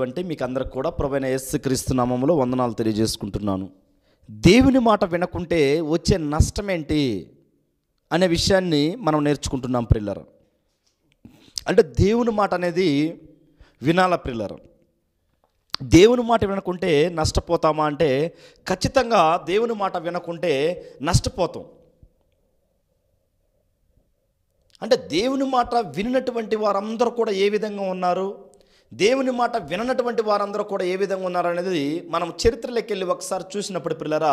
ఉన్నటువంటి మీకు అందరికి కూడా ప్రవైన ఎస్ నామంలో వందనాలు తెలియజేసుకుంటున్నాను దేవుని మాట వినకుంటే వచ్చే నష్టం ఏంటి అనే విషయాన్ని మనం నేర్చుకుంటున్నాం ప్రిల్లర్ అంటే దేవుని మాట అనేది వినాల ప్రిల్లర్ దేవుని మాట వినకుంటే నష్టపోతామా అంటే ఖచ్చితంగా దేవుని మాట వినకుంటే నష్టపోతాం అంటే దేవుని మాట వినినటువంటి వారందరూ కూడా ఏ విధంగా ఉన్నారు దేవుని మాట విననటువంటి వారందరూ కూడా ఏ విధంగా ఉన్నారనేది మనం చరిత్రలోకి వెళ్ళి ఒకసారి చూసినప్పుడు పిల్లరా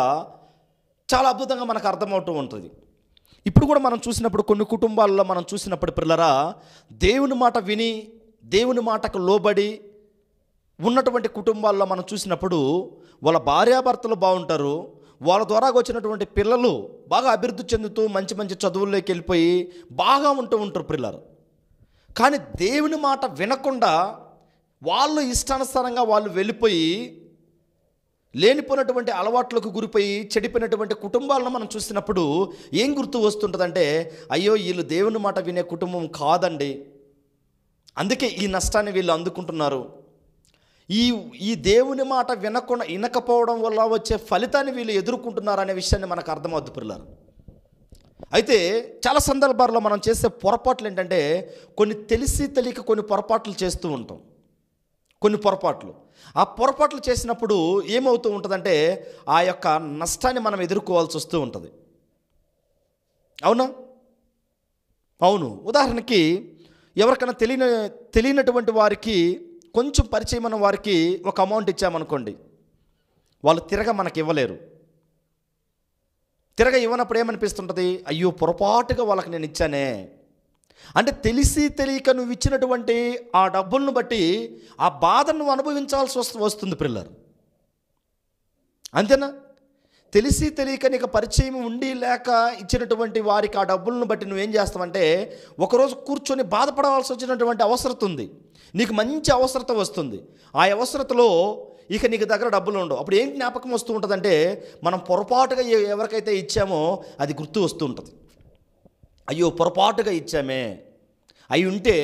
చాలా అద్భుతంగా మనకు అర్థమవుతూ ఉంటుంది ఇప్పుడు కూడా మనం చూసినప్పుడు కొన్ని కుటుంబాల్లో మనం చూసినప్పుడు పిల్లరా దేవుని మాట విని దేవుని మాటకు లోబడి ఉన్నటువంటి కుటుంబాల్లో మనం చూసినప్పుడు వాళ్ళ భార్యాభర్తలు బాగుంటారు వాళ్ళ ద్వారా వచ్చినటువంటి పిల్లలు బాగా అభివృద్ధి చెందుతూ మంచి మంచి చదువుల్లోకి వెళ్ళిపోయి బాగా ఉంటూ ఉంటారు పిల్లలు కానీ దేవుని మాట వినకుండా వాళ్ళు ఇష్టానుసారంగా వాళ్ళు వెళ్ళిపోయి లేనిపోయినటువంటి అలవాట్లకు గురిపోయి చెడిపోయినటువంటి కుటుంబాలను మనం చూసినప్పుడు ఏం గుర్తు వస్తుంటుందంటే అయ్యో వీళ్ళు దేవుని మాట వినే కుటుంబం కాదండి అందుకే ఈ నష్టాన్ని వీళ్ళు అందుకుంటున్నారు ఈ ఈ దేవుని మాట వినకుండా వినకపోవడం వల్ల వచ్చే ఫలితాన్ని వీళ్ళు ఎదుర్కొంటున్నారు అనే విషయాన్ని మనకు అర్థమవుద్దు పిల్లలు అయితే చాలా సందర్భాల్లో మనం చేసే పొరపాట్లు ఏంటంటే కొన్ని తెలిసి తెలియక కొన్ని పొరపాట్లు చేస్తూ ఉంటాం కొన్ని పొరపాట్లు ఆ పొరపాట్లు చేసినప్పుడు ఏమవుతూ ఉంటుందంటే ఆ యొక్క నష్టాన్ని మనం ఎదుర్కోవాల్సి వస్తూ ఉంటుంది అవునా అవును ఉదాహరణకి ఎవరికైనా తెలియని తెలియనటువంటి వారికి కొంచెం పరిచయం అన్న వారికి ఒక అమౌంట్ ఇచ్చామనుకోండి వాళ్ళు తిరగ మనకి ఇవ్వలేరు తిరగ ఇవ్వనప్పుడు ఏమనిపిస్తుంటుంది అయ్యో పొరపాటుగా వాళ్ళకి నేను ఇచ్చానే అంటే తెలిసి తెలియక నువ్వు ఇచ్చినటువంటి ఆ డబ్బులను బట్టి ఆ బాధను నువ్వు అనుభవించాల్సి వస్తు వస్తుంది పిల్లలు అంతేనా తెలిసి తెలియక నీకు పరిచయం ఉండి లేక ఇచ్చినటువంటి వారికి ఆ డబ్బులను బట్టి నువ్వేం చేస్తావంటే ఒకరోజు కూర్చొని బాధపడవలసి వచ్చినటువంటి అవసరత ఉంది నీకు మంచి అవసరత వస్తుంది ఆ అవసరతలో ఇక నీకు దగ్గర డబ్బులు ఉండవు అప్పుడు ఏం జ్ఞాపకం వస్తూ ఉంటుందంటే మనం పొరపాటుగా ఎవరికైతే ఇచ్చామో అది గుర్తు వస్తూ ఉంటుంది అయ్యో పొరపాటుగా ఇచ్చామే అయి ఉంటే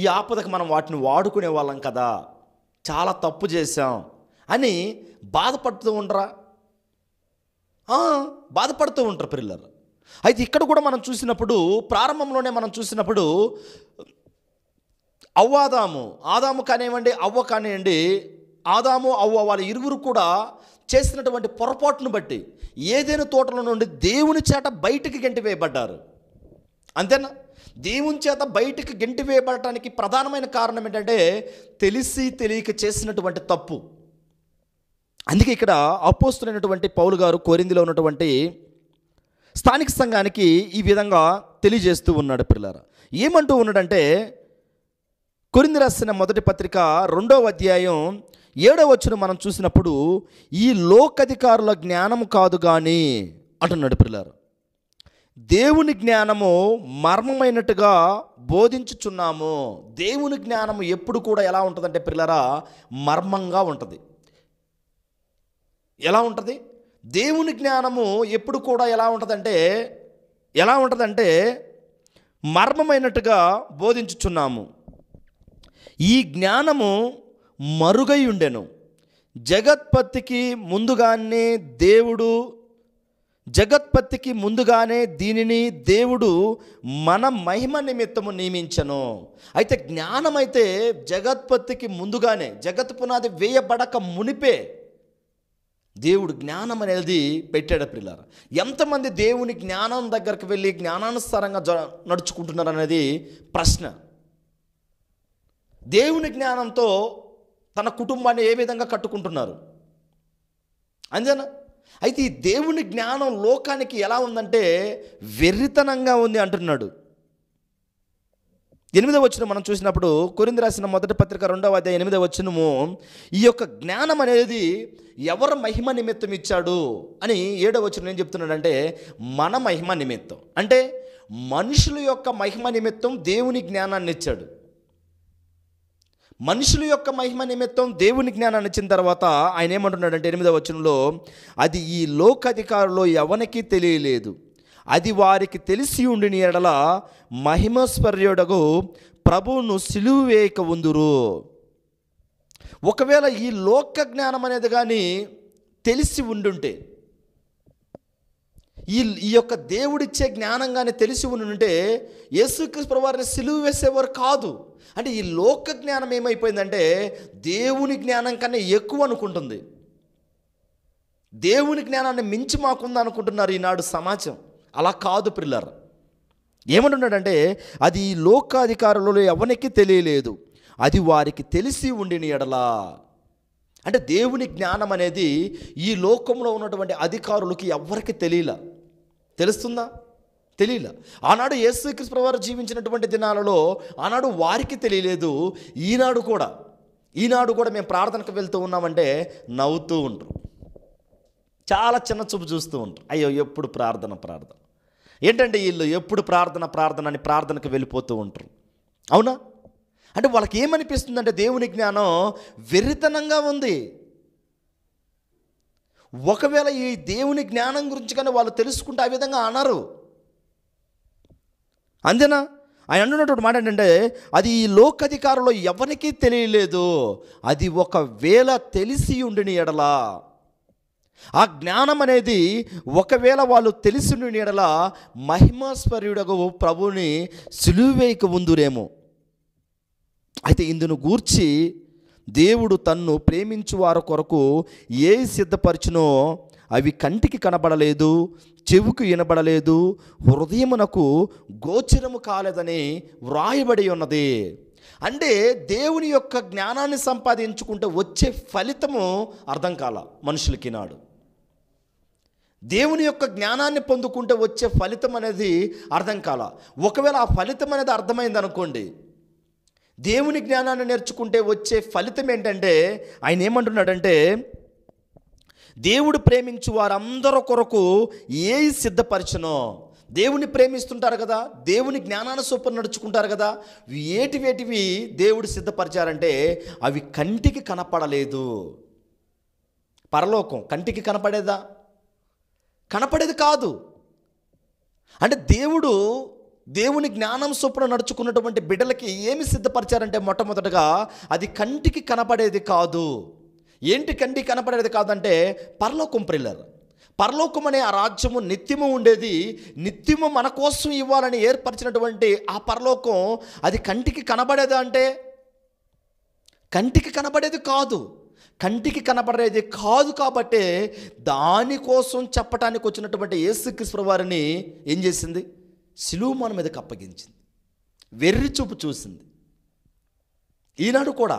ఈ ఆపదకు మనం వాటిని వాడుకునే వాళ్ళం కదా చాలా తప్పు చేశాం అని బాధపడుతూ ఉండరా బాధపడుతూ ఉంటారు పిల్లలు అయితే ఇక్కడ కూడా మనం చూసినప్పుడు ప్రారంభంలోనే మనం చూసినప్పుడు అవ్వాదాము ఆదాము కానివ్వండి అవ్వ కానివ్వండి ఆదాము అవ్వ వాళ్ళ ఇరువురు కూడా చేసినటువంటి పొరపాటును బట్టి ఏదైనా తోటల నుండి దేవుని చేట బయటికి గెంటి వేయబడ్డారు అంతేనా దేవుని చేత బయటికి గెంటి వేయబడటానికి ప్రధానమైన కారణం ఏంటంటే తెలిసి తెలియక చేసినటువంటి తప్పు అందుకే ఇక్కడ అపోస్తులైనటువంటి పౌలు గారు కోరిందిలో ఉన్నటువంటి స్థానిక సంఘానికి ఈ విధంగా తెలియజేస్తూ ఉన్నాడు పిల్లల ఏమంటూ ఉన్నాడంటే కొరింది రాసిన మొదటి పత్రిక రెండవ అధ్యాయం ఏడవ వచ్చిన మనం చూసినప్పుడు ఈ లోకధికారుల జ్ఞానం కాదు కానీ అంటున్నాడు పిల్లలు దేవుని జ్ఞానము మర్మమైనట్టుగా బోధించుచున్నాము దేవుని జ్ఞానము ఎప్పుడు కూడా ఎలా ఉంటుందంటే పిల్లరా మర్మంగా ఉంటుంది ఎలా ఉంటుంది దేవుని జ్ఞానము ఎప్పుడు కూడా ఎలా ఉంటుందంటే ఎలా ఉంటుందంటే మర్మమైనట్టుగా బోధించుచున్నాము ఈ జ్ఞానము మరుగై ఉండెను జగత్పత్తికి ముందుగానే దేవుడు జగత్పత్తికి ముందుగానే దీనిని దేవుడు మన మహిమ నిమిత్తము నియమించను అయితే జ్ఞానమైతే జగత్పత్తికి ముందుగానే జగత్ పునాది వేయబడక మునిపే దేవుడు జ్ఞానం అనేది పెట్టాడు పిల్లలు ఎంతమంది దేవుని జ్ఞానం దగ్గరకు వెళ్ళి జ్ఞానానుసారంగా నడుచుకుంటున్నారు అనేది ప్రశ్న దేవుని జ్ఞానంతో తన కుటుంబాన్ని ఏ విధంగా కట్టుకుంటున్నారు అంతేనా అయితే ఈ దేవుని జ్ఞానం లోకానికి ఎలా ఉందంటే వెర్రితనంగా ఉంది అంటున్నాడు ఎనిమిదవ వచ్చిన మనం చూసినప్పుడు కొరింది రాసిన మొదటి పత్రిక రెండవ అధ్యాయ ఎనిమిదవ వచ్చినము ఈ యొక్క జ్ఞానం అనేది ఎవరు మహిమ నిమిత్తం ఇచ్చాడు అని ఏడవ వచ్చిన ఏం చెప్తున్నాడంటే మన మహిమ నిమిత్తం అంటే మనుషుల యొక్క మహిమ నిమిత్తం దేవుని జ్ఞానాన్ని ఇచ్చాడు మనుషుల యొక్క మహిమ నిమిత్తం దేవుని జ్ఞానాన్ని ఇచ్చిన తర్వాత ఆయన ఏమంటున్నాడంటే ఎనిమిదవ వచనంలో అది ఈ లోకాధికారులో ఎవరికి తెలియలేదు అది వారికి తెలిసి ఉండిన ఎడల మహిమస్వర్యుడకు ప్రభువును సిలువు వేయక ఉందురు ఒకవేళ ఈ లోక జ్ఞానం అనేది కానీ తెలిసి ఉండుంటే ఈ ఈ యొక్క దేవుడిచ్చే జ్ఞానం కానీ తెలిసి ఉంటే యేసుక్రీస్తు ప్రభువారిని సిలువు వేసేవారు కాదు అంటే ఈ లోక జ్ఞానం ఏమైపోయిందంటే దేవుని జ్ఞానం కన్నా ఎక్కువ అనుకుంటుంది దేవుని జ్ఞానాన్ని మించి మాకుంది అనుకుంటున్నారు ఈనాడు సమాజం అలా కాదు పిల్లర్ ఏమంటున్నాడంటే అది ఈ లోకాధికారులలో ఎవరికి తెలియలేదు అది వారికి తెలిసి ఉండిన ఎడలా అంటే దేవుని జ్ఞానం అనేది ఈ లోకంలో ఉన్నటువంటి అధికారులకి ఎవరికి తెలియలే తెలుస్తుందా తెలియల ఆనాడు యేసుక్రీస్తు ప్రభువారు జీవించినటువంటి దినాలలో ఆనాడు వారికి తెలియలేదు ఈనాడు కూడా ఈనాడు కూడా మేము ప్రార్థనకు వెళ్తూ ఉన్నామంటే నవ్వుతూ ఉంటారు చాలా చిన్న చూపు చూస్తూ ఉంటారు అయ్యో ఎప్పుడు ప్రార్థన ప్రార్థన ఏంటంటే వీళ్ళు ఎప్పుడు ప్రార్థన ప్రార్థన అని ప్రార్థనకు వెళ్ళిపోతూ ఉంటారు అవునా అంటే వాళ్ళకి ఏమనిపిస్తుందంటే దేవుని జ్ఞానం వెరితనంగా ఉంది ఒకవేళ ఈ దేవుని జ్ఞానం గురించి కానీ వాళ్ళు తెలుసుకుంటే ఆ విధంగా అనరు అంతేనా ఆయన అంటున్నటువంటి మాట ఏంటంటే అది ఈ లోకాధికారంలో ఎవరికీ తెలియలేదు అది ఒకవేళ తెలిసి ఉండిన ఎడలా ఆ జ్ఞానం అనేది ఒకవేళ వాళ్ళు తెలిసి ఉండిన ఎడల మహిమాస్వరుడగు ప్రభుని సులువేకి ముందురేమో అయితే ఇందును గూర్చి దేవుడు తన్ను ప్రేమించు వారి కొరకు ఏ సిద్ధపరిచినో అవి కంటికి కనబడలేదు చెవుకు వినబడలేదు హృదయమునకు గోచరము కాలేదని వ్రాయబడి ఉన్నది అంటే దేవుని యొక్క జ్ఞానాన్ని సంపాదించుకుంటే వచ్చే ఫలితము అర్థం కాల మనుషులకి నాడు దేవుని యొక్క జ్ఞానాన్ని పొందుకుంటే వచ్చే ఫలితం అనేది అర్థం కాల ఒకవేళ ఆ ఫలితం అనేది అర్థమైంది అనుకోండి దేవుని జ్ఞానాన్ని నేర్చుకుంటే వచ్చే ఫలితం ఏంటంటే ఆయన ఏమంటున్నాడంటే దేవుడు ప్రేమించు వారందరి కొరకు ఏ సిద్ధపరచనో దేవుని ప్రేమిస్తుంటారు కదా దేవుని జ్ఞానాన్ని సూపర్ నడుచుకుంటారు కదా ఏటి వేటివి దేవుడు సిద్ధపరిచారంటే అవి కంటికి కనపడలేదు పరలోకం కంటికి కనపడేదా కనపడేది కాదు అంటే దేవుడు దేవుని జ్ఞానం సొప్పున నడుచుకున్నటువంటి బిడ్డలకి ఏమి సిద్ధపరిచారంటే మొట్టమొదటగా అది కంటికి కనపడేది కాదు ఏంటి కంటికి కనపడేది కాదంటే పరలోకం ప్రిల్లర్ పరలోకం అనే ఆ రాజ్యము నిత్యము ఉండేది నిత్యము మన కోసం ఇవ్వాలని ఏర్పరిచినటువంటి ఆ పరలోకం అది కంటికి కనబడేది అంటే కంటికి కనబడేది కాదు కంటికి కనబడేది కాదు కాబట్టే దానికోసం చెప్పటానికి వచ్చినటువంటి యేసుక్రీశ్వర వారిని ఏం చేసింది సిలువు మన మీదకి అప్పగించింది వెర్రి చూపు చూసింది ఈనాడు కూడా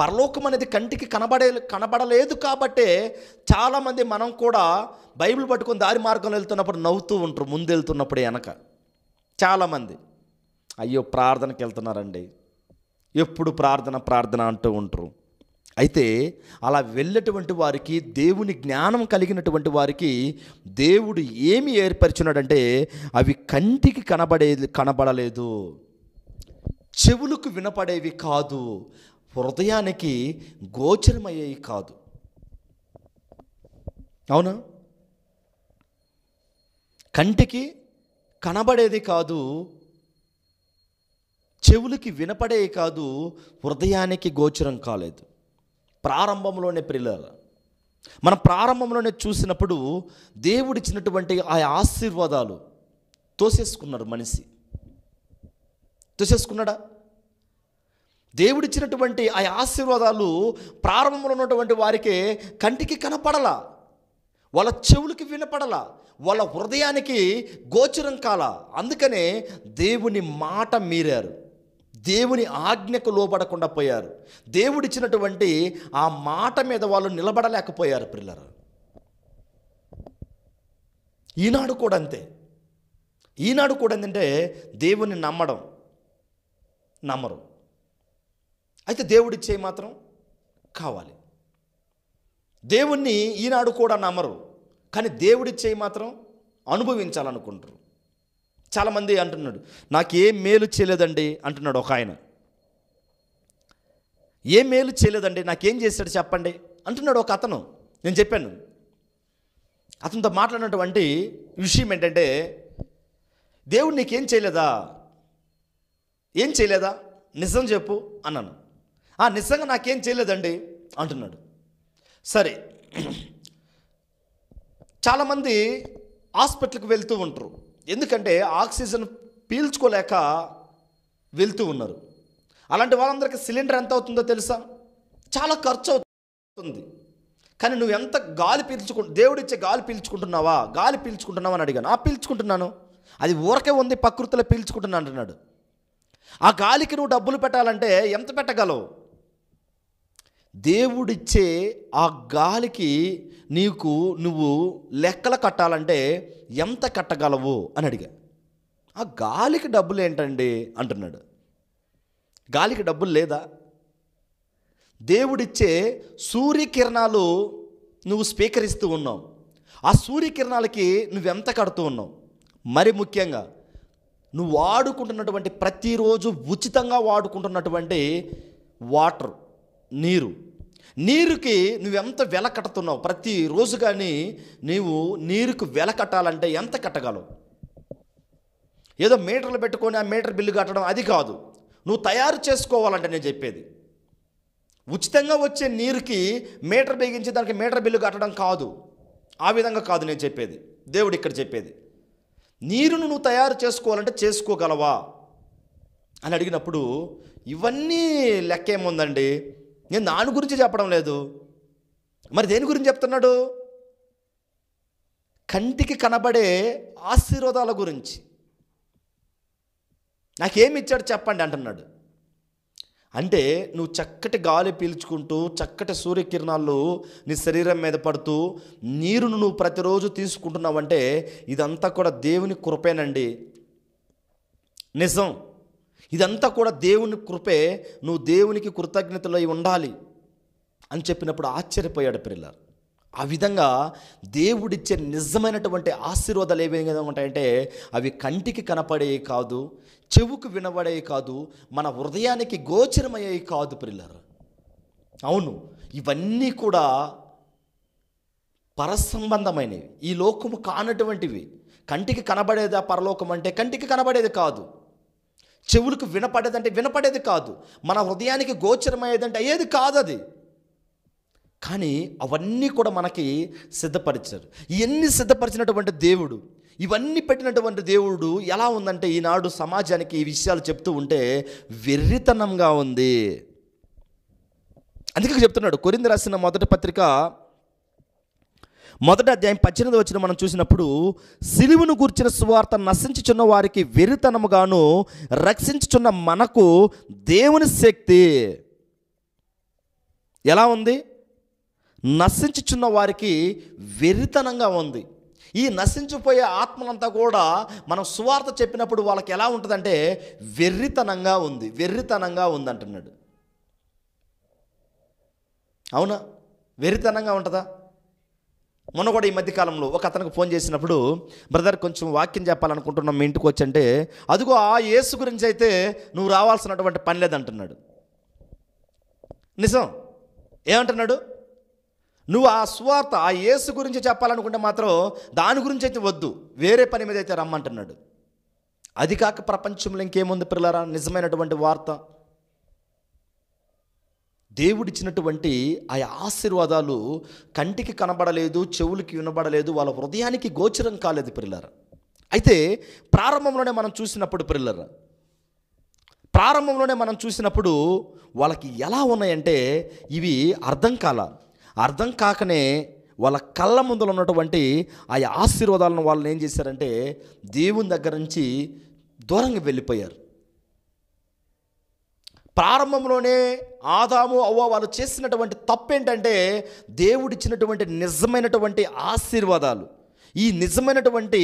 పరలోకం అనేది కంటికి కనబడే కనబడలేదు కాబట్టే చాలామంది మనం కూడా బైబిల్ పట్టుకొని దారి మార్గంలో వెళ్తున్నప్పుడు నవ్వుతూ ఉంటారు ముందు వెళ్తున్నప్పుడు వెనక చాలామంది అయ్యో ప్రార్థనకి వెళ్తున్నారండి ఎప్పుడు ప్రార్థన ప్రార్థన అంటూ ఉంటారు అయితే అలా వెళ్ళేటువంటి వారికి దేవుని జ్ఞానం కలిగినటువంటి వారికి దేవుడు ఏమి ఏర్పరిచినాడంటే అవి కంటికి కనబడేది కనబడలేదు చెవులకు వినపడేవి కాదు హృదయానికి గోచరమయ్యేవి కాదు అవునా కంటికి కనబడేది కాదు చెవులకి వినపడేవి కాదు హృదయానికి గోచరం కాలేదు ప్రారంభంలోనే పిల్లలు మనం ప్రారంభంలోనే చూసినప్పుడు దేవుడిచ్చినటువంటి ఆ ఆశీర్వాదాలు తోసేసుకున్నాడు మనిషి తోసేసుకున్నాడా దేవుడిచ్చినటువంటి ఆ ఆశీర్వాదాలు ప్రారంభంలో ఉన్నటువంటి వారికే కంటికి కనపడలా వాళ్ళ చెవులకి వినపడలా వాళ్ళ హృదయానికి గోచరం కాల అందుకనే దేవుని మాట మీరారు దేవుని ఆజ్ఞకు లోబడకుండా పోయారు దేవుడిచ్చినటువంటి ఆ మాట మీద వాళ్ళు నిలబడలేకపోయారు పిల్లలు ఈనాడు కూడా అంతే ఈనాడు కూడా ఏంటంటే దేవుని నమ్మడం నమ్మరు అయితే దేవుడిచ్చే మాత్రం కావాలి దేవుణ్ణి ఈనాడు కూడా నమ్మరు కానీ దేవుడిచ్చే మాత్రం అనుభవించాలనుకుంటారు చాలామంది అంటున్నాడు నాకు ఏం మేలు చేయలేదండి అంటున్నాడు ఒక ఆయన ఏం మేలు చేయలేదండి నాకేం చేశాడు చెప్పండి అంటున్నాడు ఒక అతను నేను చెప్పాను అతనితో మాట్లాడినటువంటి విషయం ఏంటంటే దేవుడు నీకేం చేయలేదా ఏం చేయలేదా నిజం చెప్పు అన్నాను ఆ నిజంగా నాకేం చేయలేదండి అంటున్నాడు సరే చాలామంది హాస్పిటల్కి వెళ్తూ ఉంటారు ఎందుకంటే ఆక్సిజన్ పీల్చుకోలేక వెళ్తూ ఉన్నారు అలాంటి వాళ్ళందరికీ సిలిండర్ ఎంత అవుతుందో తెలుసా చాలా ఖర్చు అవుతుంది కానీ నువ్వు ఎంత గాలి పీల్చుకు దేవుడిచ్చే గాలి పీల్చుకుంటున్నావా గాలి పీల్చుకుంటున్నావా అని అడిగాను ఆ పీల్చుకుంటున్నాను అది ఊరకే ఉంది ప్రకృతిలో పీల్చుకుంటున్నాను అంటున్నాడు ఆ గాలికి నువ్వు డబ్బులు పెట్టాలంటే ఎంత పెట్టగలవు దేవుడిచ్చే ఆ గాలికి నీకు నువ్వు లెక్కలు కట్టాలంటే ఎంత కట్టగలవు అని అడిగా ఆ గాలికి డబ్బులు ఏంటండి అంటున్నాడు గాలికి డబ్బులు లేదా దేవుడిచ్చే సూర్యకిరణాలు నువ్వు స్వీకరిస్తూ ఉన్నావు ఆ సూర్యకిరణాలకి నువ్వెంత కడుతూ ఉన్నావు మరి ముఖ్యంగా నువ్వు వాడుకుంటున్నటువంటి ప్రతిరోజు ఉచితంగా వాడుకుంటున్నటువంటి వాటర్ నీరు నీరుకి నువ్వెంత వెల కట్టుతున్నావు ప్రతిరోజు కానీ నీవు నీరుకు వెల కట్టాలంటే ఎంత కట్టగలవు ఏదో మీటర్లు పెట్టుకొని ఆ మీటర్ బిల్లు కట్టడం అది కాదు నువ్వు తయారు చేసుకోవాలంటే నేను చెప్పేది ఉచితంగా వచ్చే నీరుకి మీటర్ బిగించి దానికి మీటర్ బిల్లు కట్టడం కాదు ఆ విధంగా కాదు నేను చెప్పేది దేవుడు ఇక్కడ చెప్పేది నీరును నువ్వు తయారు చేసుకోవాలంటే చేసుకోగలవా అని అడిగినప్పుడు ఇవన్నీ లెక్క ఏముందండి నేను దాని గురించి చెప్పడం లేదు మరి దేని గురించి చెప్తున్నాడు కంటికి కనబడే ఆశీర్వాదాల గురించి నాకేమి ఇచ్చాడు చెప్పండి అంటున్నాడు అంటే నువ్వు చక్కటి గాలి పీల్చుకుంటూ చక్కటి సూర్యకిరణాలు నీ శరీరం మీద పడుతూ నీరును నువ్వు ప్రతిరోజు తీసుకుంటున్నావంటే ఇదంతా కూడా దేవుని కృపేనండి నిజం ఇదంతా కూడా దేవుని కృపే నువ్వు దేవునికి కృతజ్ఞతలై ఉండాలి అని చెప్పినప్పుడు ఆశ్చర్యపోయాడు పిల్లలు ఆ విధంగా దేవుడిచ్చే నిజమైనటువంటి ఆశీర్వాదాలు ఏ విధంగా ఉంటాయంటే అవి కంటికి కనపడేవి కాదు చెవుకు వినబడేవి కాదు మన హృదయానికి గోచరమయ్యేవి కాదు పిల్లలు అవును ఇవన్నీ కూడా పరసంబంధమైనవి ఈ లోకము కానటువంటివి కంటికి కనబడేదా పరలోకం అంటే కంటికి కనబడేది కాదు చెవులకు వినపడేదంటే వినపడేది కాదు మన హృదయానికి గోచరమయ్యేదంటే అయ్యేది కాదు అది కానీ అవన్నీ కూడా మనకి సిద్ధపరిచారు ఇవన్నీ సిద్ధపరిచినటువంటి దేవుడు ఇవన్నీ పెట్టినటువంటి దేవుడు ఎలా ఉందంటే ఈనాడు సమాజానికి ఈ విషయాలు చెప్తూ ఉంటే వెర్రితనంగా ఉంది అందుకే చెప్తున్నాడు కొరింది రాసిన మొదటి పత్రిక మొదట అధ్యాయం పద్దెనిమిది వచ్చిన మనం చూసినప్పుడు సిలువును గూర్చిన సువార్త నశించుచున్న వారికి వెరితనముగాను రక్షించుచున్న మనకు దేవుని శక్తి ఎలా ఉంది నశించుచున్న వారికి వెరితనంగా ఉంది ఈ నశించిపోయే ఆత్మలంతా కూడా మనం సువార్త చెప్పినప్పుడు వాళ్ళకి ఎలా ఉంటుందంటే వెర్రితనంగా ఉంది వెర్రితనంగా ఉంది అంటున్నాడు అవునా వెర్రితనంగా ఉంటుందా మొన్న కూడా ఈ మధ్యకాలంలో ఒక అతనికి ఫోన్ చేసినప్పుడు బ్రదర్ కొంచెం వాక్యం చెప్పాలనుకుంటున్నాం మీ ఇంటికి వచ్చంటే అదిగో ఆ యేసు గురించి అయితే నువ్వు రావాల్సినటువంటి పని లేదంటున్నాడు నిజం ఏమంటున్నాడు నువ్వు ఆ స్వార్త ఆ యేసు గురించి చెప్పాలనుకుంటే మాత్రం దాని గురించి అయితే వద్దు వేరే పని మీద అయితే రమ్మంటున్నాడు అది కాక ప్రపంచంలో ఇంకేముంది పిల్లరా నిజమైనటువంటి వార్త దేవుడిచ్చినటువంటి ఆ ఆశీర్వాదాలు కంటికి కనబడలేదు చెవులకి వినబడలేదు వాళ్ళ హృదయానికి గోచరం కాలేదు పిల్లర అయితే ప్రారంభంలోనే మనం చూసినప్పుడు పిల్లర ప్రారంభంలోనే మనం చూసినప్పుడు వాళ్ళకి ఎలా ఉన్నాయంటే ఇవి అర్థం కాల అర్థం కాకనే వాళ్ళ కళ్ళ ముందులు ఉన్నటువంటి ఆ ఆశీర్వాదాలను వాళ్ళని ఏం చేశారంటే దేవుని దగ్గర నుంచి దూరంగా వెళ్ళిపోయారు ప్రారంభంలోనే ఆదాము అవ్వ వాళ్ళు చేసినటువంటి తప్పేంటంటే దేవుడిచ్చినటువంటి నిజమైనటువంటి ఆశీర్వాదాలు ఈ నిజమైనటువంటి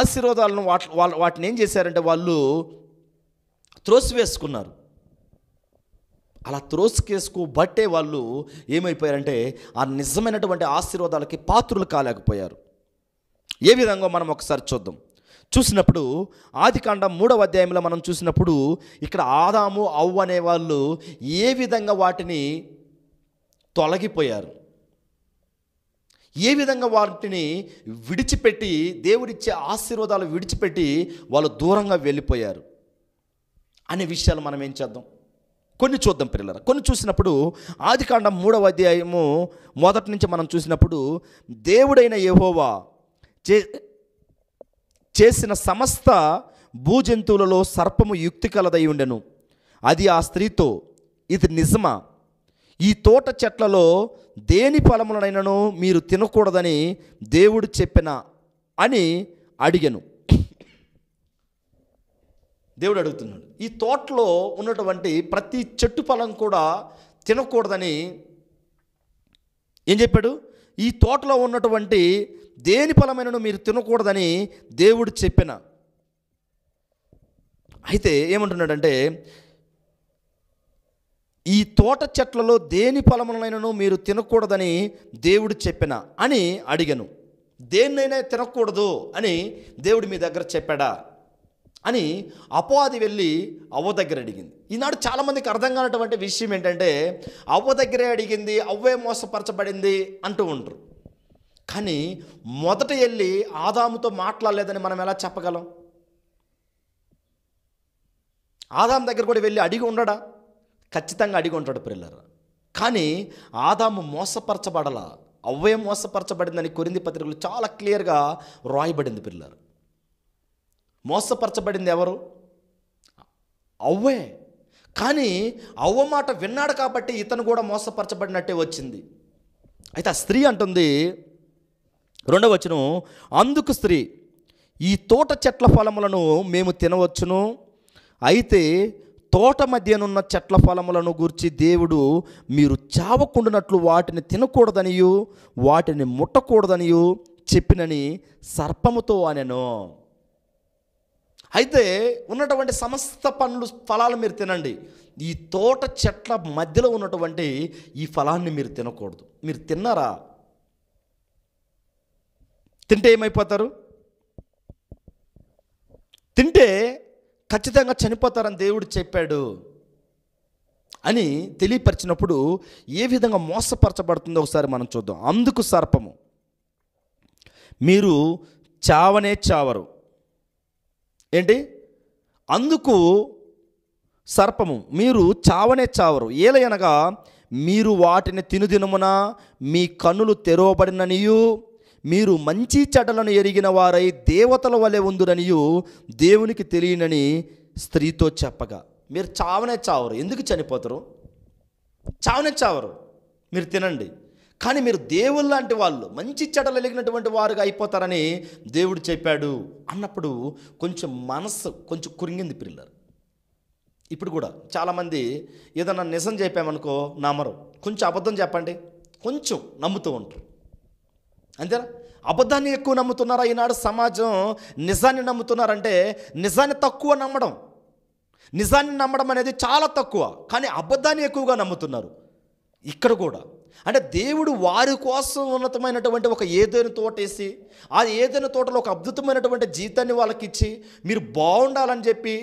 ఆశీర్వాదాలను వాళ్ళ వాటిని ఏం చేశారంటే వాళ్ళు త్రోసివేసుకున్నారు అలా బట్టే వాళ్ళు ఏమైపోయారంటే ఆ నిజమైనటువంటి ఆశీర్వాదాలకి పాత్రులు కాలేకపోయారు ఏ విధంగా మనం ఒకసారి చూద్దాం చూసినప్పుడు కాండం మూడవ అధ్యాయంలో మనం చూసినప్పుడు ఇక్కడ ఆదాము అవు అనే వాళ్ళు ఏ విధంగా వాటిని తొలగిపోయారు ఏ విధంగా వాటిని విడిచిపెట్టి దేవుడిచ్చే ఆశీర్వాదాలు విడిచిపెట్టి వాళ్ళు దూరంగా వెళ్ళిపోయారు అనే విషయాలు మనం ఏం చేద్దాం కొన్ని చూద్దాం పిల్లల కొన్ని చూసినప్పుడు ఆదికాండం మూడవ అధ్యాయము మొదటి నుంచి మనం చూసినప్పుడు దేవుడైన యహోవా చే చేసిన సమస్త భూజంతువులలో సర్పము యుక్తి కలదై ఉండెను అది ఆ స్త్రీతో ఇది నిజమా ఈ తోట చెట్లలో దేని ఫలములనైనను మీరు తినకూడదని దేవుడు చెప్పిన అని అడిగాను దేవుడు అడుగుతున్నాడు ఈ తోటలో ఉన్నటువంటి ప్రతి చెట్టు ఫలం కూడా తినకూడదని ఏం చెప్పాడు ఈ తోటలో ఉన్నటువంటి దేని ఫలమైనను మీరు తినకూడదని దేవుడు చెప్పిన అయితే ఏమంటున్నాడంటే ఈ తోట చెట్లలో దేని ఫలములైనను మీరు తినకూడదని దేవుడు చెప్పిన అని అడిగాను దేన్నైనా తినకూడదు అని దేవుడు మీ దగ్గర చెప్పాడా అని అపోది వెళ్ళి అవ్వ దగ్గర అడిగింది ఈనాడు చాలామందికి అర్థం కానటువంటి విషయం ఏంటంటే అవ్వ దగ్గరే అడిగింది అవ్వే మోసపరచబడింది అంటూ ఉంటారు కానీ మొదట వెళ్ళి ఆదాముతో మాట్లాడలేదని మనం ఎలా చెప్పగలం ఆదాము దగ్గర కూడా వెళ్ళి అడిగి ఉండడా ఖచ్చితంగా అడిగి ఉంటాడు పిల్లలు కానీ ఆదాము మోసపరచబడలా అవ్వే మోసపరచబడిందని కొరింది పత్రికలు చాలా క్లియర్గా రాయబడింది పిల్లలు మోసపరచబడింది ఎవరు అవ్వే కానీ అవ్వ మాట విన్నాడు కాబట్టి ఇతను కూడా మోసపరచబడినట్టే వచ్చింది అయితే ఆ స్త్రీ అంటుంది రెండవ వచనం అందుకు స్త్రీ ఈ తోట చెట్ల ఫలములను మేము తినవచ్చును అయితే తోట మధ్యనున్న చెట్ల ఫలములను గూర్చి దేవుడు మీరు చావకుండానట్లు వాటిని తినకూడదనియు వాటిని ముట్టకూడదనియు చెప్పినని సర్పముతో అనెను అయితే ఉన్నటువంటి సమస్త పనులు ఫలాలు మీరు తినండి ఈ తోట చెట్ల మధ్యలో ఉన్నటువంటి ఈ ఫలాన్ని మీరు తినకూడదు మీరు తిన్నారా తింటే ఏమైపోతారు తింటే ఖచ్చితంగా చనిపోతారని దేవుడు చెప్పాడు అని తెలియపరిచినప్పుడు ఏ విధంగా మోసపరచబడుతుందో ఒకసారి మనం చూద్దాం అందుకు సర్పము మీరు చావనే చావరు ఏంటి అందుకు సర్పము మీరు చావనే చావరు ఏలయనగా మీరు వాటిని తినుదినమున మీ కన్నులు తెరవబడిననియు మీరు మంచి చెడలను ఎరిగిన వారై దేవతల వలె ఉందుననియు దేవునికి తెలియనని స్త్రీతో చెప్పగా మీరు చావనే చావరు ఎందుకు చనిపోతారు చావనే చావరు మీరు తినండి కానీ మీరు దేవుళ్ళ లాంటి వాళ్ళు మంచి చెడలు ఎలిగినటువంటి వారుగా అయిపోతారని దేవుడు చెప్పాడు అన్నప్పుడు కొంచెం మనస్సు కొంచెం కురింగింది పిల్లలు ఇప్పుడు కూడా చాలామంది ఏదన్నా నిజం చెప్పామనుకో నమ్మరు కొంచెం అబద్ధం చెప్పండి కొంచెం నమ్ముతూ ఉంటారు అంతేనా అబద్ధాన్ని ఎక్కువ నమ్ముతున్నారా ఈనాడు సమాజం నిజాన్ని నమ్ముతున్నారంటే నిజాన్ని తక్కువ నమ్మడం నిజాన్ని నమ్మడం అనేది చాలా తక్కువ కానీ అబద్ధాన్ని ఎక్కువగా నమ్ముతున్నారు ఇక్కడ కూడా అంటే దేవుడు వారి కోసం ఉన్నతమైనటువంటి ఒక ఏదైనా తోటేసి ఆ ఏదైనా తోటలో ఒక అద్భుతమైనటువంటి జీతాన్ని వాళ్ళకి ఇచ్చి మీరు బాగుండాలని చెప్పి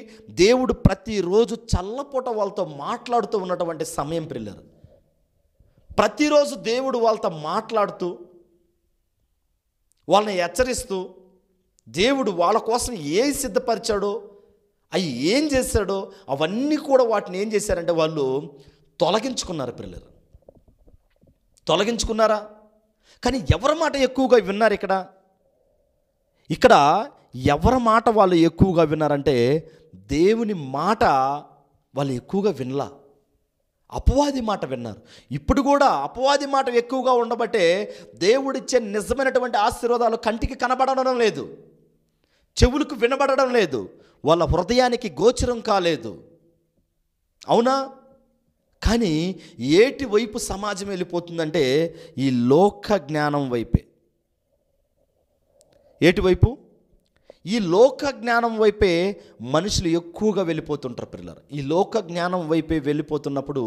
దేవుడు ప్రతిరోజు చల్లపూట వాళ్ళతో మాట్లాడుతూ ఉన్నటువంటి సమయం పిల్లరు ప్రతిరోజు దేవుడు వాళ్ళతో మాట్లాడుతూ వాళ్ళని హెచ్చరిస్తూ దేవుడు వాళ్ళ కోసం ఏం సిద్ధపరిచాడో అవి ఏం చేశాడో అవన్నీ కూడా వాటిని ఏం చేశారంటే వాళ్ళు తొలగించుకున్నారు పిల్లలు తొలగించుకున్నారా కానీ ఎవరి మాట ఎక్కువగా విన్నారు ఇక్కడ ఇక్కడ ఎవరి మాట వాళ్ళు ఎక్కువగా విన్నారంటే దేవుని మాట వాళ్ళు ఎక్కువగా వినలా అపవాది మాట విన్నారు ఇప్పుడు కూడా అపవాది మాట ఎక్కువగా ఉండబట్టే దేవుడిచ్చే నిజమైనటువంటి ఆశీర్వాదాలు కంటికి కనబడడం లేదు చెవులకు వినబడడం లేదు వాళ్ళ హృదయానికి గోచరం కాలేదు అవునా కానీ ఏటి వైపు సమాజం వెళ్ళిపోతుందంటే ఈ లోక జ్ఞానం వైపే ఏటి వైపు ఈ లోక జ్ఞానం వైపే మనుషులు ఎక్కువగా వెళ్ళిపోతుంటారు పిల్లలు ఈ లోక జ్ఞానం వైపే వెళ్ళిపోతున్నప్పుడు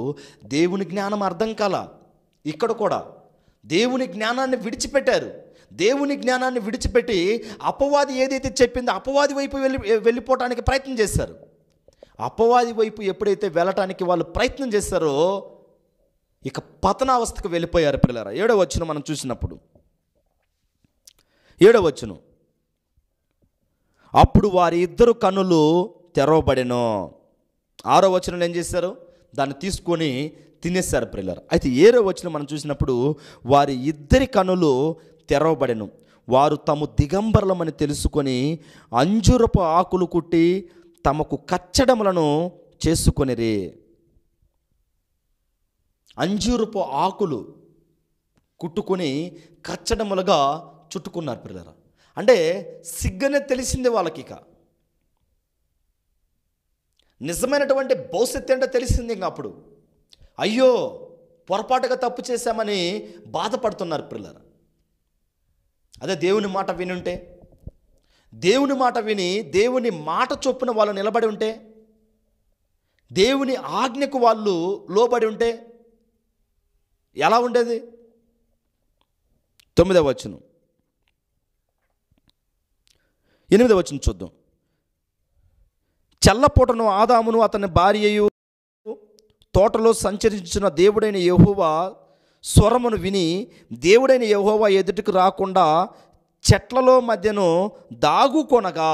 దేవుని జ్ఞానం అర్థం కాల ఇక్కడ కూడా దేవుని జ్ఞానాన్ని విడిచిపెట్టారు దేవుని జ్ఞానాన్ని విడిచిపెట్టి అపవాది ఏదైతే చెప్పిందో అపవాది వైపు వెళ్ళి వెళ్ళిపోవటానికి ప్రయత్నం చేస్తారు అపవాది వైపు ఎప్పుడైతే వెళ్ళటానికి వాళ్ళు ప్రయత్నం చేస్తారో ఇక పతనావస్థకు వెళ్ళిపోయారు పిల్లరా ఏడవచ్చును మనం చూసినప్పుడు ఏడవచ్చును అప్పుడు వారి ఇద్దరు కన్నులు తెరవబడెను ఆరో వచనంలో ఏం చేశారు దాన్ని తీసుకొని తినేశారు ప్రిల్లర్ అయితే ఏరో వచనం మనం చూసినప్పుడు వారి ఇద్దరి కనులు తెరవబడెను వారు తమ దిగంబరలమని తెలుసుకొని అంజురపు ఆకులు కుట్టి తమకు కచ్చడములను చేసుకొనిరి అంజూరపు ఆకులు కుట్టుకొని కచ్చడములుగా చుట్టుకున్నారు పిల్లరా అంటే సిగ్గనే తెలిసింది వాళ్ళకి ఇక నిజమైనటువంటి భవిష్యత్తు అంటే తెలిసింది ఇంక అప్పుడు అయ్యో పొరపాటుగా తప్పు చేశామని బాధపడుతున్నారు పిల్లలు అదే దేవుని మాట వినుంటే దేవుని మాట విని దేవుని మాట చొప్పున వాళ్ళు నిలబడి ఉంటే దేవుని ఆజ్ఞకు వాళ్ళు లోబడి ఉంటే ఎలా ఉండేది తొమ్మిదవ వచ్చును ఎనిమిది వచ్చిన చూద్దాం చల్లపూటను ఆదామును అతని భార్యయు తోటలో సంచరించిన దేవుడైన యహోవా స్వరమును విని దేవుడైన యహోవా ఎదుటికి రాకుండా చెట్లలో మధ్యను దాగుకొనగా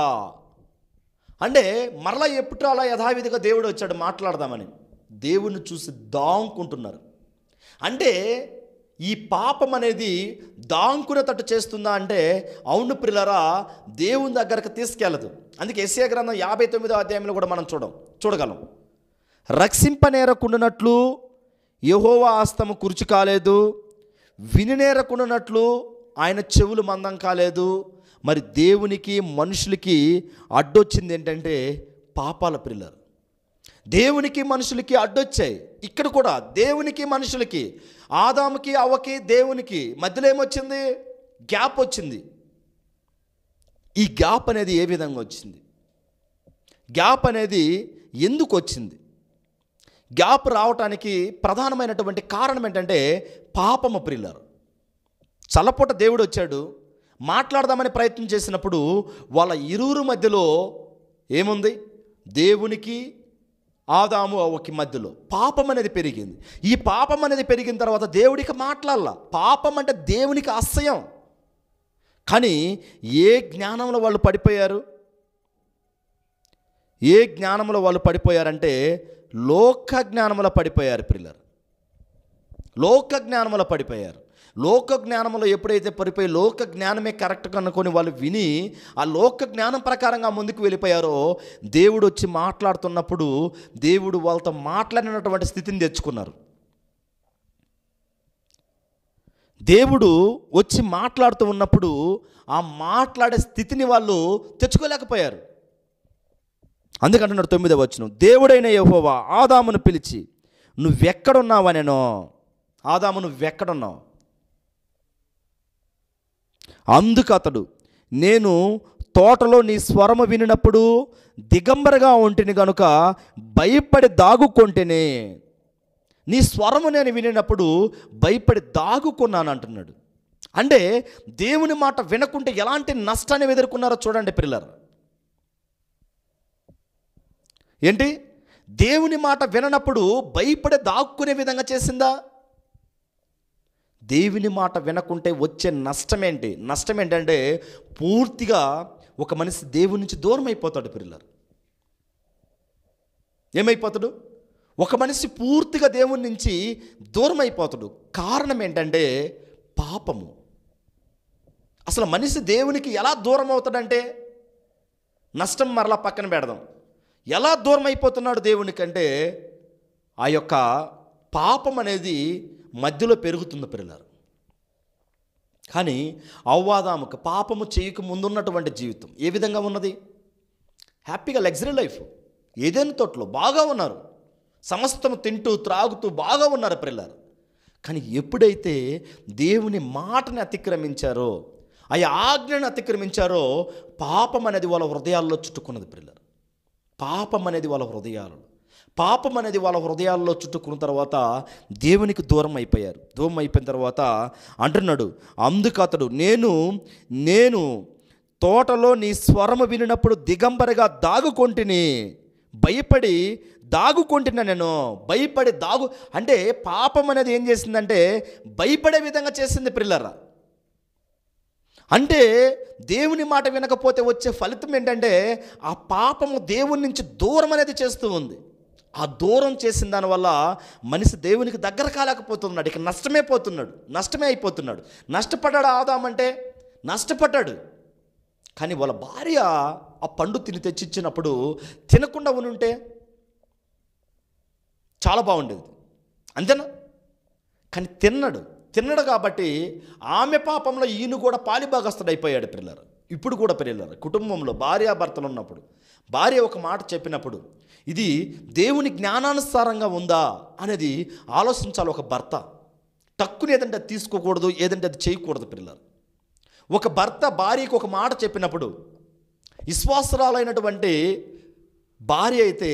అంటే మరలా ఎప్పుడు అలా యథావిధిగా దేవుడు వచ్చాడు మాట్లాడదామని దేవుణ్ణి చూసి దాంకుంటున్నారు అంటే ఈ పాపం అనేది దాంకున తట్టు చేస్తుందా అంటే అవును పిల్లరా దేవుని దగ్గరకు తీసుకెళ్ళదు అందుకే ఎస్ఏ గ్రంథం యాభై తొమ్మిదో అధ్యాయంలో కూడా మనం చూడం చూడగలం రక్షింపనేరకుండునట్లు యహోవా ఆస్తము కురుచి కాలేదు వినినేరకుండునట్లు ఆయన చెవులు మందం కాలేదు మరి దేవునికి మనుషులకి అడ్డొచ్చింది ఏంటంటే పాపాల పిల్లలు దేవునికి మనుషులకి అడ్డొచ్చాయి ఇక్కడ కూడా దేవునికి మనుషులకి ఆదాముకి అవ్వకి దేవునికి మధ్యలో ఏమొచ్చింది గ్యాప్ వచ్చింది ఈ గ్యాప్ అనేది ఏ విధంగా వచ్చింది గ్యాప్ అనేది ఎందుకు వచ్చింది గ్యాప్ రావటానికి ప్రధానమైనటువంటి కారణం ఏంటంటే పాపము ప్రిల్లరు చల్లపూట దేవుడు వచ్చాడు మాట్లాడదామని ప్రయత్నం చేసినప్పుడు వాళ్ళ ఇరువురు మధ్యలో ఏముంది దేవునికి ఆదాము ఒక మధ్యలో పాపం అనేది పెరిగింది ఈ పాపం అనేది పెరిగిన తర్వాత దేవుడికి మాట్లాడాల పాపం అంటే దేవునికి అసహ్యం కానీ ఏ జ్ఞానంలో వాళ్ళు పడిపోయారు ఏ జ్ఞానంలో వాళ్ళు పడిపోయారంటే లోక జ్ఞానంలో పడిపోయారు పిల్లలు లోక జ్ఞానంలో పడిపోయారు లోక జ్ఞానంలో ఎప్పుడైతే పడిపోయి లోక జ్ఞానమే కరెక్ట్ కనుకొని వాళ్ళు విని ఆ లోక జ్ఞానం ప్రకారంగా ముందుకు వెళ్ళిపోయారో దేవుడు వచ్చి మాట్లాడుతున్నప్పుడు దేవుడు వాళ్ళతో మాట్లాడినటువంటి స్థితిని తెచ్చుకున్నారు దేవుడు వచ్చి మాట్లాడుతూ ఉన్నప్పుడు ఆ మాట్లాడే స్థితిని వాళ్ళు తెచ్చుకోలేకపోయారు అందుకంటున్నాడు తొమ్మిదవ వచ్చిన దేవుడైన యహోవా ఆదామును పిలిచి నువ్వెక్కడున్నావా నేను ఆదాము నువ్వెక్కడున్నావు అందుకు అతడు నేను తోటలో నీ స్వరము వినినప్పుడు దిగంబరగా ఉంటిని గనుక భయపడి దాగుకొంటేనే నీ స్వరము నేను వినినప్పుడు భయపడి దాగుకున్నాను అంటున్నాడు అంటే దేవుని మాట వినకుంటే ఎలాంటి నష్టాన్ని ఎదుర్కొన్నారో చూడండి పిల్లలు ఏంటి దేవుని మాట విననప్పుడు భయపడి దాక్కునే విధంగా చేసిందా దేవుని మాట వినకుంటే వచ్చే నష్టమేంటి నష్టం ఏంటంటే పూర్తిగా ఒక మనిషి దేవుని నుంచి దూరం అయిపోతాడు పిల్లలు ఏమైపోతాడు ఒక మనిషి పూర్తిగా దేవుని నుంచి దూరం అయిపోతాడు కారణం ఏంటంటే పాపము అసలు మనిషి దేవునికి ఎలా దూరం అవుతాడంటే నష్టం మరలా పక్కన పెడదాం ఎలా దూరం అయిపోతున్నాడు అంటే ఆ యొక్క పాపం అనేది మధ్యలో పెరుగుతుంది పిల్లలు కానీ అవ్వాదాముకు పాపము చేయక ముందున్నటువంటి జీవితం ఏ విధంగా ఉన్నది హ్యాపీగా లగ్జరీ లైఫ్ ఏదైనా తోటలో బాగా ఉన్నారు సమస్తం తింటూ త్రాగుతూ బాగా ఉన్నారు పిల్లలు కానీ ఎప్పుడైతే దేవుని మాటని అతిక్రమించారో ఆ ఆజ్ఞను అతిక్రమించారో పాపం అనేది వాళ్ళ హృదయాల్లో చుట్టుకున్నది పిల్లలు పాపం అనేది వాళ్ళ హృదయాలలో పాపం అనేది వాళ్ళ హృదయాల్లో చుట్టుకున్న తర్వాత దేవునికి దూరం అయిపోయారు దూరం అయిపోయిన తర్వాత అంటున్నాడు అందుకు అతడు నేను నేను తోటలో నీ స్వరము వినినప్పుడు దిగంబరగా దాగుకొంటిని భయపడి దాగుకుంటున్నా నేను భయపడి దాగు అంటే పాపం అనేది ఏం చేసిందంటే భయపడే విధంగా చేసింది పిల్లరా అంటే దేవుని మాట వినకపోతే వచ్చే ఫలితం ఏంటంటే ఆ పాపము దేవుని నుంచి దూరం అనేది చేస్తూ ఉంది ఆ దూరం చేసిన దానివల్ల మనిషి దేవునికి దగ్గర కాలేకపోతున్నాడు ఇక నష్టమే పోతున్నాడు నష్టమే అయిపోతున్నాడు నష్టపడ్డాడు ఆదామంటే నష్టపడ్డాడు కానీ వాళ్ళ భార్య ఆ పండు తిని తెచ్చిచ్చినప్పుడు తినకుండా ఉంటే చాలా బాగుండేది అంతేనా కానీ తిన్నాడు తిన్నాడు కాబట్టి ఆమె పాపంలో ఈయన కూడా పాలిభాగస్తుడు అయిపోయాడు పిల్లలు ఇప్పుడు కూడా పిల్లలు కుటుంబంలో భార్యాభర్తలు ఉన్నప్పుడు భార్య ఒక మాట చెప్పినప్పుడు ఇది దేవుని జ్ఞానానుసారంగా ఉందా అనేది ఆలోచించాలి ఒక భర్త తక్కువ ఏదంటే అది తీసుకోకూడదు ఏదంటే అది చేయకూడదు పిల్లలు ఒక భర్త భార్యకు ఒక మాట చెప్పినప్పుడు విశ్వాసరాలైనటువంటి భార్య అయితే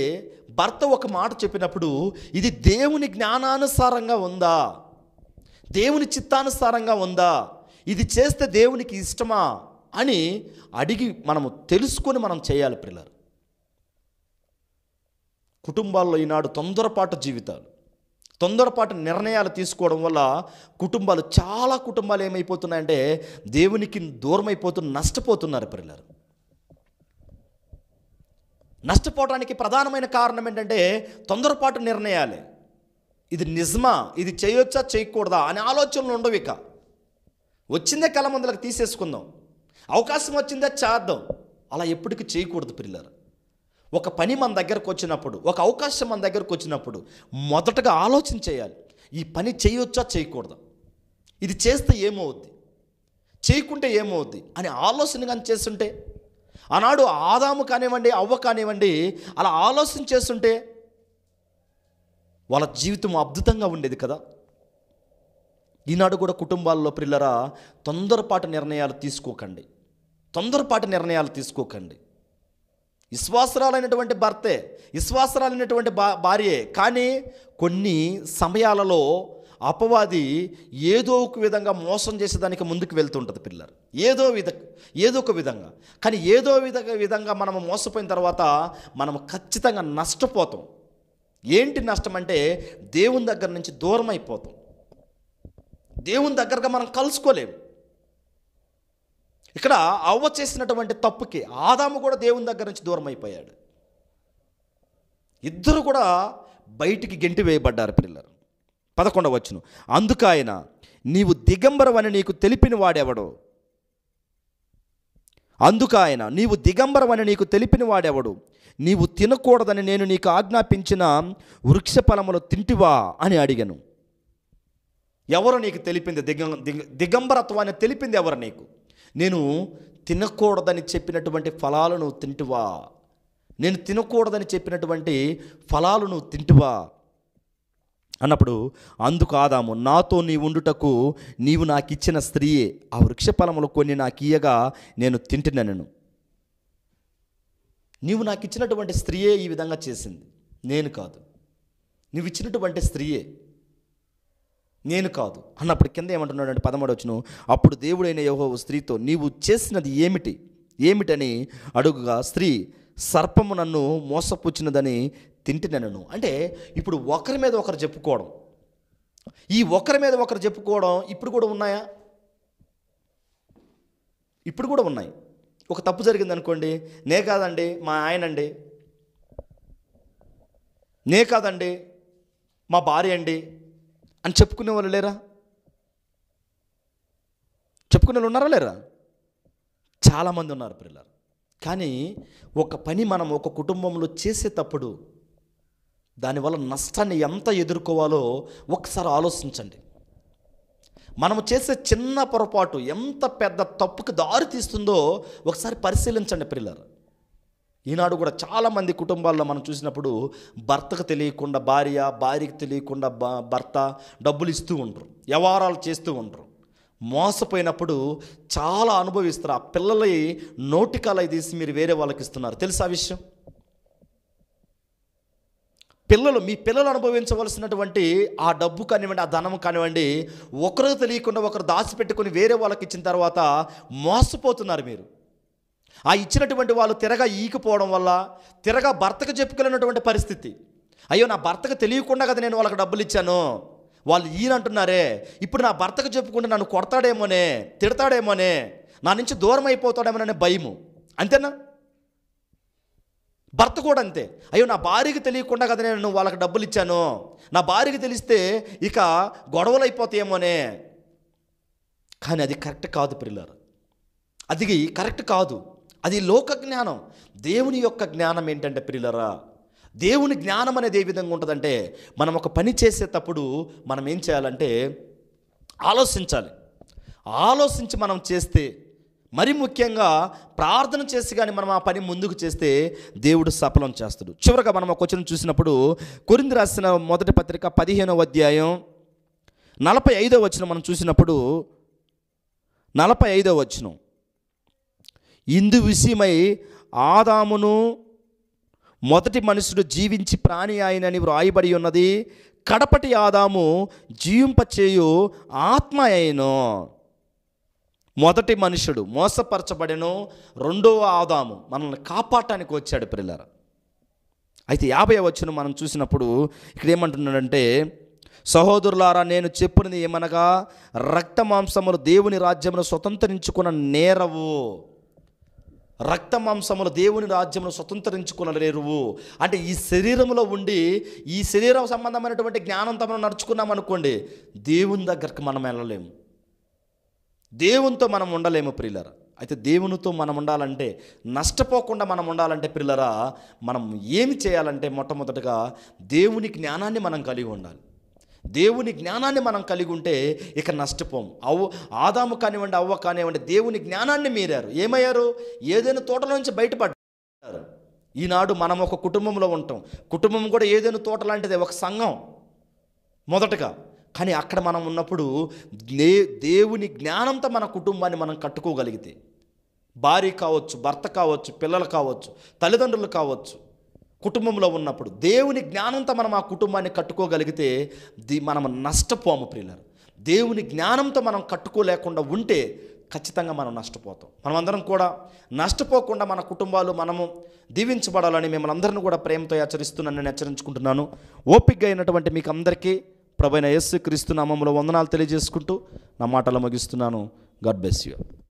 భర్త ఒక మాట చెప్పినప్పుడు ఇది దేవుని జ్ఞానానుసారంగా ఉందా దేవుని చిత్తానుసారంగా ఉందా ఇది చేస్తే దేవునికి ఇష్టమా అని అడిగి మనము తెలుసుకొని మనం చేయాలి పిల్లలు కుటుంబాల్లో ఈనాడు తొందరపాటు జీవితాలు తొందరపాటు నిర్ణయాలు తీసుకోవడం వల్ల కుటుంబాలు చాలా కుటుంబాలు ఏమైపోతున్నాయంటే దేవునికి దూరమైపోతున్న నష్టపోతున్నారు పిల్లలు నష్టపోవడానికి ప్రధానమైన కారణం ఏంటంటే తొందరపాటు నిర్ణయాలే ఇది నిజమా ఇది చేయొచ్చా చేయకూడదా అనే ఆలోచనలు ఉండవు ఇక వచ్చిందే కళ ముందులకు తీసేసుకుందాం అవకాశం వచ్చిందా చేద్దాం అలా ఎప్పటికీ చేయకూడదు పిల్లలు ఒక పని మన దగ్గరకు వచ్చినప్పుడు ఒక అవకాశం మన దగ్గరకు వచ్చినప్పుడు మొదటగా ఆలోచన చేయాలి ఈ పని చేయొచ్చా చేయకూడదా ఇది చేస్తే ఏమవుద్ది చేయకుంటే ఏమవుద్ది అని ఆలోచన కానీ చేస్తుంటే ఆనాడు ఆదాము కానివ్వండి అవ్వ కానివ్వండి అలా ఆలోచన చేస్తుంటే వాళ్ళ జీవితం అద్భుతంగా ఉండేది కదా ఈనాడు కూడా కుటుంబాల్లో పిల్లరా తొందరపాటు నిర్ణయాలు తీసుకోకండి తొందరపాటి నిర్ణయాలు తీసుకోకండి విశ్వాసరాలైనటువంటి భర్తే విశ్వాసరాలైనటువంటి భా భార్యే కానీ కొన్ని సమయాలలో అపవాది ఏదో ఒక విధంగా మోసం చేసేదానికి ముందుకు వెళ్తుంటుంది పిల్లలు ఏదో విధ ఏదో ఒక విధంగా కానీ ఏదో విధ విధంగా మనం మోసపోయిన తర్వాత మనం ఖచ్చితంగా నష్టపోతాం ఏంటి నష్టం అంటే దేవుని దగ్గర నుంచి దూరం అయిపోతాం దేవుని దగ్గరగా మనం కలుసుకోలేము ఇక్కడ అవ్వ చేసినటువంటి తప్పుకి ఆదాము కూడా దేవుని దగ్గర నుంచి దూరం అయిపోయాడు ఇద్దరు కూడా బయటికి గెంటి వేయబడ్డారు పిల్లలు వచ్చును అందుకు ఆయన నీవు దిగంబరం అని నీకు తెలిపిన వాడెవడో అందుకు ఆయన నీవు దిగంబరం అని నీకు తెలిపిన వాడెవడు నీవు తినకూడదని నేను నీకు ఆజ్ఞాపించిన వృక్ష ఫలములు తింటివా అని అడిగాను ఎవరు నీకు తెలిపింది దిగ దిగంబరత్వాన్ని తెలిపింది ఎవరు నీకు నేను తినకూడదని చెప్పినటువంటి ఫలాలను తింటువా నేను తినకూడదని చెప్పినటువంటి ఫలాలను తింటువా అన్నప్పుడు అందుకు ఆదాము నాతో నీ ఉండుటకు నీవు నాకు ఇచ్చిన స్త్రీయే ఆ వృక్ష ఫలములు కొన్ని నాకు ఇయ్యగా నేను తింటున్నాను నీవు నాకు ఇచ్చినటువంటి స్త్రీయే ఈ విధంగా చేసింది నేను కాదు నువ్వు ఇచ్చినటువంటి స్త్రీయే నేను కాదు అన్నప్పుడు కింద ఏమంటున్నాడు అంటే పదమూడు వచ్చును అప్పుడు దేవుడైన యహో స్త్రీతో నీవు చేసినది ఏమిటి ఏమిటని అడుగుగా స్త్రీ సర్పము నన్ను మోసపుచ్చినదని తింటినను అంటే ఇప్పుడు ఒకరి మీద ఒకరు చెప్పుకోవడం ఈ ఒకరి మీద ఒకరు చెప్పుకోవడం ఇప్పుడు కూడా ఉన్నాయా ఇప్పుడు కూడా ఉన్నాయి ఒక తప్పు జరిగింది అనుకోండి నే కాదండి మా ఆయనండి నే కాదండి మా భార్య అండి అని చెప్పుకునే వాళ్ళు లేరా చెప్పుకునే వాళ్ళు ఉన్నారా లేరా చాలామంది ఉన్నారు పిల్లలు కానీ ఒక పని మనం ఒక కుటుంబంలో చేసేటప్పుడు దానివల్ల నష్టాన్ని ఎంత ఎదుర్కోవాలో ఒకసారి ఆలోచించండి మనం చేసే చిన్న పొరపాటు ఎంత పెద్ద తప్పుకు దారి తీస్తుందో ఒకసారి పరిశీలించండి పిల్లలు ఈనాడు కూడా చాలామంది కుటుంబాల్లో మనం చూసినప్పుడు భర్తకు తెలియకుండా భార్య భార్యకు తెలియకుండా భర్త డబ్బులు ఇస్తూ ఉండరు వ్యవహారాలు చేస్తూ ఉండరు మోసపోయినప్పుడు చాలా అనుభవిస్తారు ఆ పిల్లలవి నోటికాలై తీసి మీరు వేరే వాళ్ళకి ఇస్తున్నారు తెలుసా విషయం పిల్లలు మీ పిల్లలు అనుభవించవలసినటువంటి ఆ డబ్బు కానివ్వండి ఆ ధనం కానివ్వండి ఒకరు తెలియకుండా ఒకరు దాచిపెట్టుకుని వేరే వాళ్ళకి ఇచ్చిన తర్వాత మోసపోతున్నారు మీరు ఆ ఇచ్చినటువంటి వాళ్ళు తిరగ ఈకపోవడం వల్ల తిరగ భర్తకు చెప్పుకెళ్ళినటువంటి పరిస్థితి అయ్యో నా భర్తకు తెలియకుండా కదా నేను వాళ్ళకి డబ్బులు ఇచ్చాను వాళ్ళు ఈయనంటున్నారే ఇప్పుడు నా భర్తకు చెప్పుకుంటే నన్ను కొడతాడేమోనే తిడతాడేమోనే నా నుంచి దూరం అయిపోతాడేమోననే భయము అంతేనా భర్త కూడా అంతే అయ్యో నా భార్యకి తెలియకుండా కదా నేను వాళ్ళకి డబ్బులు ఇచ్చాను నా భార్యకి తెలిస్తే ఇక గొడవలు అయిపోతాయేమోనే కానీ అది కరెక్ట్ కాదు పిల్లలు అది కరెక్ట్ కాదు అది లోక జ్ఞానం దేవుని యొక్క జ్ఞానం ఏంటంటే పిల్లరా దేవుని జ్ఞానం అనేది ఏ విధంగా ఉంటుందంటే మనం ఒక పని చేసేటప్పుడు మనం ఏం చేయాలంటే ఆలోచించాలి ఆలోచించి మనం చేస్తే మరి ముఖ్యంగా ప్రార్థన చేసి కానీ మనం ఆ పని ముందుకు చేస్తే దేవుడు సఫలం చేస్తాడు చివరగా మనం ఒక వచనం చూసినప్పుడు కొరింది రాసిన మొదటి పత్రిక పదిహేనవ అధ్యాయం నలభై ఐదవ వచనం మనం చూసినప్పుడు నలభై ఐదవ వచ్చినం ఇందు విషయమై ఆదామును మొదటి మనుషుడు జీవించి ప్రాణి ఆయనని వ్రాయబడి ఉన్నది కడపటి ఆదాము జీవింపచేయు ఆత్మ అయిను మొదటి మనుషుడు మోసపరచబడెను రెండవ ఆదాము మనల్ని కాపాడటానికి వచ్చాడు పిల్లర అయితే యాభై వచ్చిన మనం చూసినప్పుడు ఇక్కడ ఏమంటున్నాడంటే సహోదరులారా నేను చెప్పినది ఏమనగా రక్త మాంసములు దేవుని రాజ్యమును స్వతంత్రించుకున్న నేరవు రక్త మాంసములు దేవుని రాజ్యమును స్వతంత్రించుకునలేరు అంటే ఈ శరీరంలో ఉండి ఈ శరీరం సంబంధమైనటువంటి జ్ఞానంతో మనం నడుచుకున్నాం అనుకోండి దేవుని దగ్గరకు మనం వెళ్ళలేము దేవునితో మనం ఉండలేము ప్రిల్లర్ అయితే దేవునితో మనం ఉండాలంటే నష్టపోకుండా మనం ఉండాలంటే పిల్లరా మనం ఏమి చేయాలంటే మొట్టమొదటగా దేవుని జ్ఞానాన్ని మనం కలిగి ఉండాలి దేవుని జ్ఞానాన్ని మనం కలిగి ఉంటే ఇక నష్టపోం అవ్వ ఆదాము కానివ్వండి అవ్వ కానివ్వండి దేవుని జ్ఞానాన్ని మీరారు ఏమయ్యారు ఏదైనా నుంచి బయటపడ్డారు ఈనాడు మనం ఒక కుటుంబంలో ఉంటాం కుటుంబం కూడా ఏదైనా తోట లాంటిది ఒక సంఘం మొదటగా కానీ అక్కడ మనం ఉన్నప్పుడు దే దేవుని జ్ఞానంతో మన కుటుంబాన్ని మనం కట్టుకోగలిగితే భార్య కావచ్చు భర్త కావచ్చు పిల్లలు కావచ్చు తల్లిదండ్రులు కావచ్చు కుటుంబంలో ఉన్నప్పుడు దేవుని జ్ఞానంతో మనం ఆ కుటుంబాన్ని కట్టుకోగలిగితే ది మనం నష్టపోము ప్రియులరు దేవుని జ్ఞానంతో మనం కట్టుకోలేకుండా ఉంటే ఖచ్చితంగా మనం నష్టపోతాం మనమందరం కూడా నష్టపోకుండా మన కుటుంబాలు మనము దీవించబడాలని మిమ్మల్ని అందరిని కూడా ప్రేమతో ఆచరిస్తున్నాను నేను హెచ్చరించుకుంటున్నాను ఓపిక అయినటువంటి మీకు అందరికీ ప్రభైన యేసు క్రీస్తు నామంలో వందనాలు తెలియజేసుకుంటూ నా మాటలు ముగిస్తున్నాను గాడ్ బ్లెస్ యూ